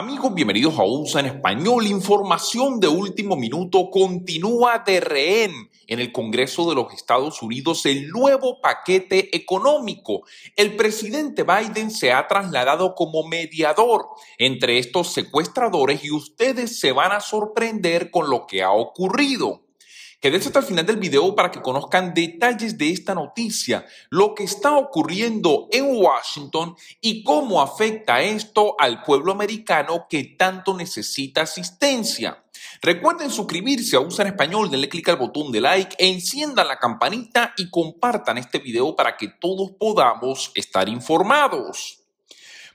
Amigos, bienvenidos a USA en español. Información de último minuto continúa de rehén en el Congreso de los Estados Unidos el nuevo paquete económico. El presidente Biden se ha trasladado como mediador entre estos secuestradores y ustedes se van a sorprender con lo que ha ocurrido. Quédense hasta el final del video para que conozcan detalles de esta noticia, lo que está ocurriendo en Washington y cómo afecta esto al pueblo americano que tanto necesita asistencia. Recuerden suscribirse a Usa en Español, denle clic al botón de like, enciendan la campanita y compartan este video para que todos podamos estar informados.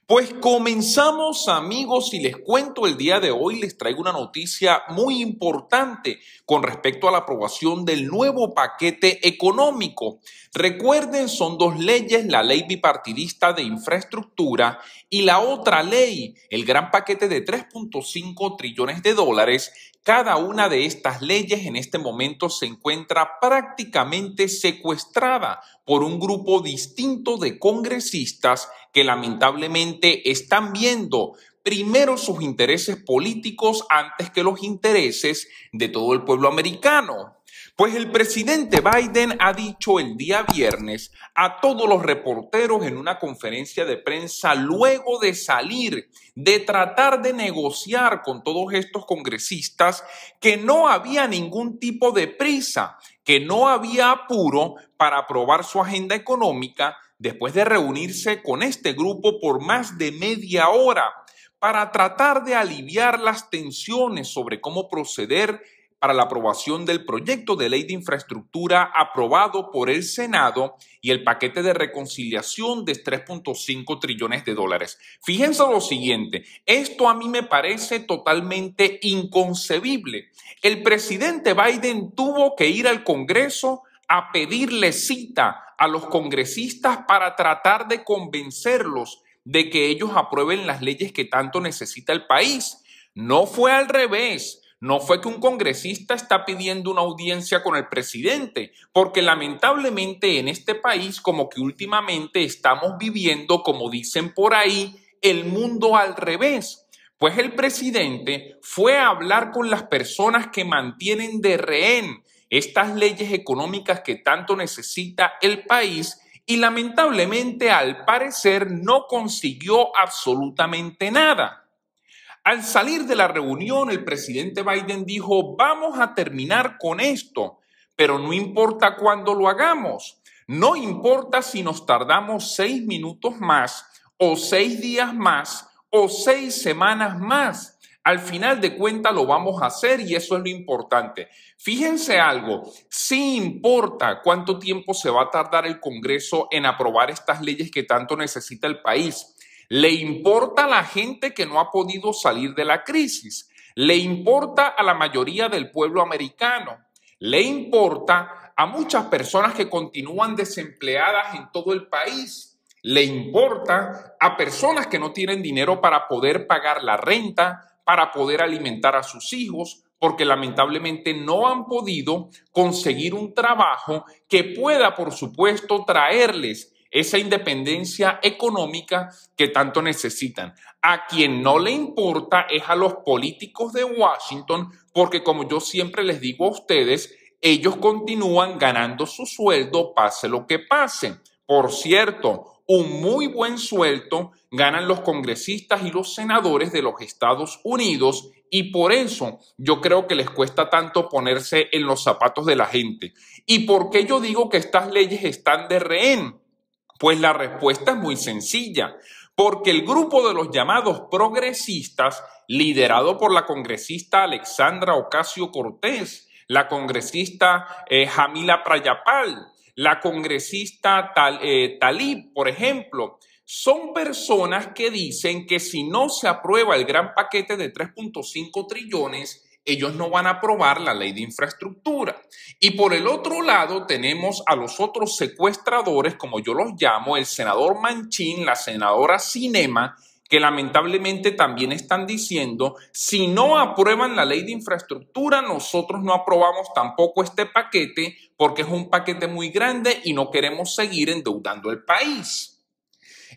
Pues comenzamos amigos y les cuento el día de hoy, les traigo una noticia muy importante con respecto a la aprobación del nuevo paquete económico. Recuerden, son dos leyes, la ley bipartidista de infraestructura y la otra ley, el gran paquete de 3.5 trillones de dólares cada una de estas leyes en este momento se encuentra prácticamente secuestrada por un grupo distinto de congresistas que lamentablemente están viendo primero sus intereses políticos antes que los intereses de todo el pueblo americano. Pues el presidente Biden ha dicho el día viernes a todos los reporteros en una conferencia de prensa luego de salir, de tratar de negociar con todos estos congresistas, que no había ningún tipo de prisa, que no había apuro para aprobar su agenda económica, después de reunirse con este grupo por más de media hora para tratar de aliviar las tensiones sobre cómo proceder para la aprobación del proyecto de ley de infraestructura aprobado por el Senado y el paquete de reconciliación de 3.5 trillones de dólares. Fíjense lo siguiente, esto a mí me parece totalmente inconcebible. El presidente Biden tuvo que ir al Congreso a pedirle cita a los congresistas para tratar de convencerlos de que ellos aprueben las leyes que tanto necesita el país. No fue al revés. No fue que un congresista está pidiendo una audiencia con el presidente, porque lamentablemente en este país como que últimamente estamos viviendo, como dicen por ahí, el mundo al revés. Pues el presidente fue a hablar con las personas que mantienen de rehén estas leyes económicas que tanto necesita el país y lamentablemente al parecer no consiguió absolutamente nada. Al salir de la reunión, el presidente Biden dijo, vamos a terminar con esto, pero no importa cuándo lo hagamos, no importa si nos tardamos seis minutos más o seis días más o seis semanas más al final de cuentas lo vamos a hacer y eso es lo importante. Fíjense algo, sí importa cuánto tiempo se va a tardar el Congreso en aprobar estas leyes que tanto necesita el país. Le importa a la gente que no ha podido salir de la crisis. Le importa a la mayoría del pueblo americano. Le importa a muchas personas que continúan desempleadas en todo el país le importa a personas que no tienen dinero para poder pagar la renta, para poder alimentar a sus hijos, porque lamentablemente no han podido conseguir un trabajo que pueda, por supuesto, traerles esa independencia económica que tanto necesitan. A quien no le importa es a los políticos de Washington, porque como yo siempre les digo a ustedes, ellos continúan ganando su sueldo, pase lo que pase. Por cierto, un muy buen suelto ganan los congresistas y los senadores de los Estados Unidos y por eso yo creo que les cuesta tanto ponerse en los zapatos de la gente. ¿Y por qué yo digo que estas leyes están de rehén? Pues la respuesta es muy sencilla, porque el grupo de los llamados progresistas, liderado por la congresista Alexandra Ocasio Cortés, la congresista eh, Jamila Prayapal, la congresista Talib, eh, por ejemplo, son personas que dicen que si no se aprueba el gran paquete de 3.5 trillones, ellos no van a aprobar la ley de infraestructura. Y por el otro lado tenemos a los otros secuestradores, como yo los llamo, el senador Manchín, la senadora Cinema, que lamentablemente también están diciendo, si no aprueban la ley de infraestructura, nosotros no aprobamos tampoco este paquete porque es un paquete muy grande y no queremos seguir endeudando el país.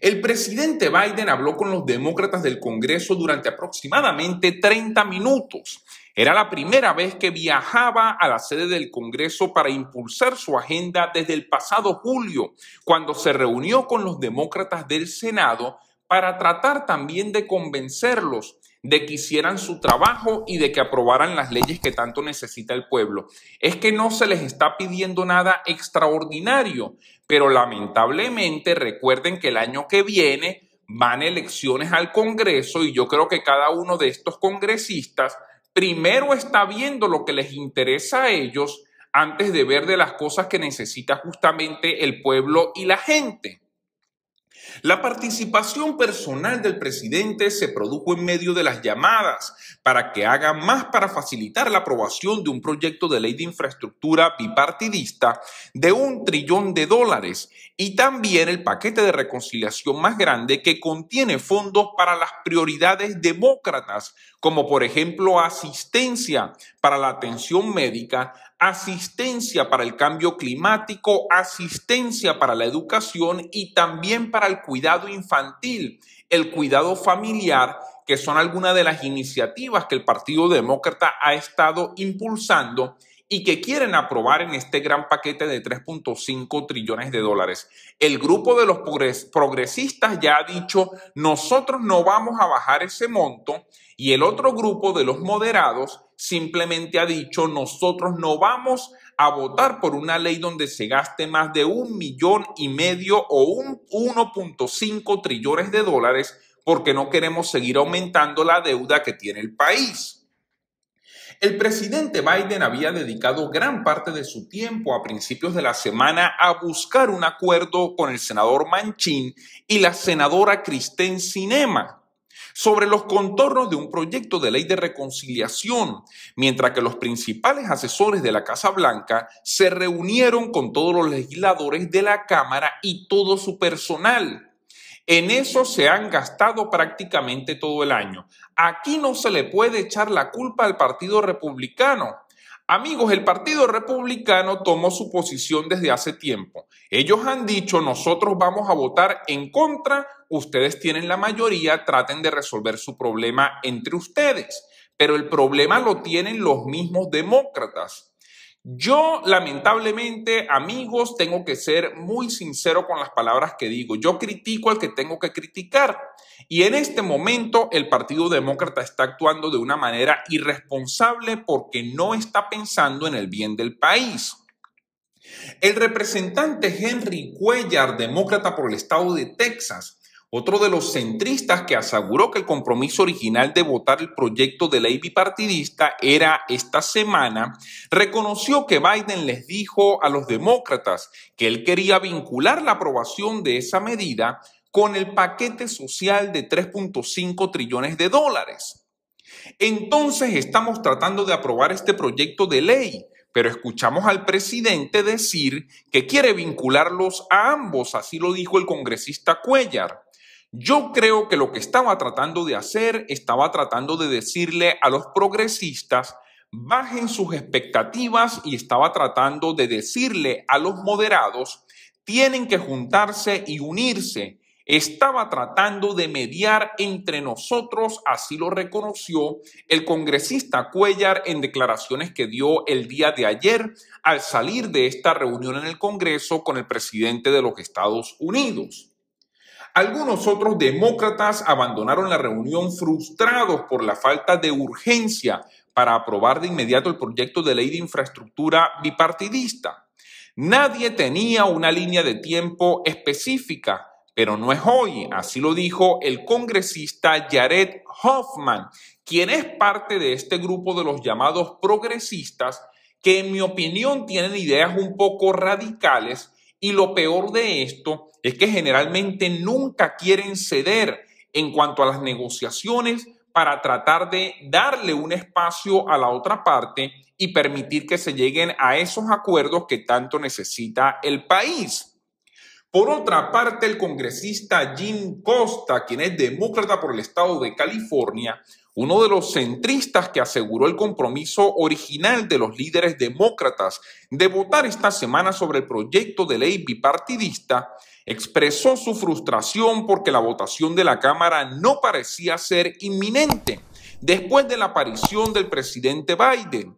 El presidente Biden habló con los demócratas del Congreso durante aproximadamente 30 minutos. Era la primera vez que viajaba a la sede del Congreso para impulsar su agenda desde el pasado julio, cuando se reunió con los demócratas del Senado para tratar también de convencerlos de que hicieran su trabajo y de que aprobaran las leyes que tanto necesita el pueblo. Es que no se les está pidiendo nada extraordinario, pero lamentablemente recuerden que el año que viene van elecciones al Congreso y yo creo que cada uno de estos congresistas primero está viendo lo que les interesa a ellos antes de ver de las cosas que necesita justamente el pueblo y la gente. La participación personal del presidente se produjo en medio de las llamadas para que haga más para facilitar la aprobación de un proyecto de ley de infraestructura bipartidista de un trillón de dólares y también el paquete de reconciliación más grande que contiene fondos para las prioridades demócratas, como por ejemplo asistencia para la atención médica, asistencia para el cambio climático, asistencia para la educación y también para el cuidado infantil, el cuidado familiar, que son algunas de las iniciativas que el Partido Demócrata ha estado impulsando y que quieren aprobar en este gran paquete de 3.5 trillones de dólares. El grupo de los progresistas ya ha dicho, nosotros no vamos a bajar ese monto y el otro grupo de los moderados simplemente ha dicho, nosotros no vamos a votar por una ley donde se gaste más de un millón y medio o un 1.5 trillones de dólares porque no queremos seguir aumentando la deuda que tiene el país. El presidente Biden había dedicado gran parte de su tiempo a principios de la semana a buscar un acuerdo con el senador Manchin y la senadora Kristen Sinema sobre los contornos de un proyecto de ley de reconciliación, mientras que los principales asesores de la Casa Blanca se reunieron con todos los legisladores de la Cámara y todo su personal en eso se han gastado prácticamente todo el año. Aquí no se le puede echar la culpa al Partido Republicano. Amigos, el Partido Republicano tomó su posición desde hace tiempo. Ellos han dicho, nosotros vamos a votar en contra, ustedes tienen la mayoría, traten de resolver su problema entre ustedes. Pero el problema lo tienen los mismos demócratas. Yo lamentablemente, amigos, tengo que ser muy sincero con las palabras que digo. Yo critico al que tengo que criticar. Y en este momento el Partido Demócrata está actuando de una manera irresponsable porque no está pensando en el bien del país. El representante Henry Cuellar, demócrata por el estado de Texas, otro de los centristas que aseguró que el compromiso original de votar el proyecto de ley bipartidista era esta semana, reconoció que Biden les dijo a los demócratas que él quería vincular la aprobación de esa medida con el paquete social de 3.5 trillones de dólares. Entonces estamos tratando de aprobar este proyecto de ley, pero escuchamos al presidente decir que quiere vincularlos a ambos, así lo dijo el congresista Cuellar. Yo creo que lo que estaba tratando de hacer, estaba tratando de decirle a los progresistas, bajen sus expectativas y estaba tratando de decirle a los moderados, tienen que juntarse y unirse. Estaba tratando de mediar entre nosotros, así lo reconoció el congresista Cuellar en declaraciones que dio el día de ayer al salir de esta reunión en el Congreso con el presidente de los Estados Unidos. Algunos otros demócratas abandonaron la reunión frustrados por la falta de urgencia para aprobar de inmediato el proyecto de ley de infraestructura bipartidista. Nadie tenía una línea de tiempo específica, pero no es hoy, así lo dijo el congresista Jared Hoffman, quien es parte de este grupo de los llamados progresistas que en mi opinión tienen ideas un poco radicales y lo peor de esto es que generalmente nunca quieren ceder en cuanto a las negociaciones para tratar de darle un espacio a la otra parte y permitir que se lleguen a esos acuerdos que tanto necesita el país. Por otra parte, el congresista Jim Costa, quien es demócrata por el estado de California, uno de los centristas que aseguró el compromiso original de los líderes demócratas de votar esta semana sobre el proyecto de ley bipartidista, expresó su frustración porque la votación de la Cámara no parecía ser inminente después de la aparición del presidente Biden.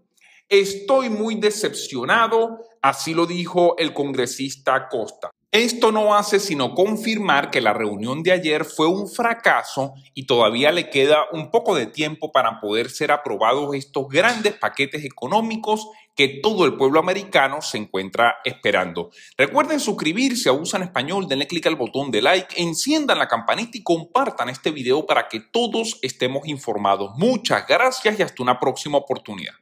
Estoy muy decepcionado, así lo dijo el congresista Costa. Esto no hace sino confirmar que la reunión de ayer fue un fracaso y todavía le queda un poco de tiempo para poder ser aprobados estos grandes paquetes económicos que todo el pueblo americano se encuentra esperando. Recuerden suscribirse a Usan Español, denle clic al botón de like, enciendan la campanita y compartan este video para que todos estemos informados. Muchas gracias y hasta una próxima oportunidad.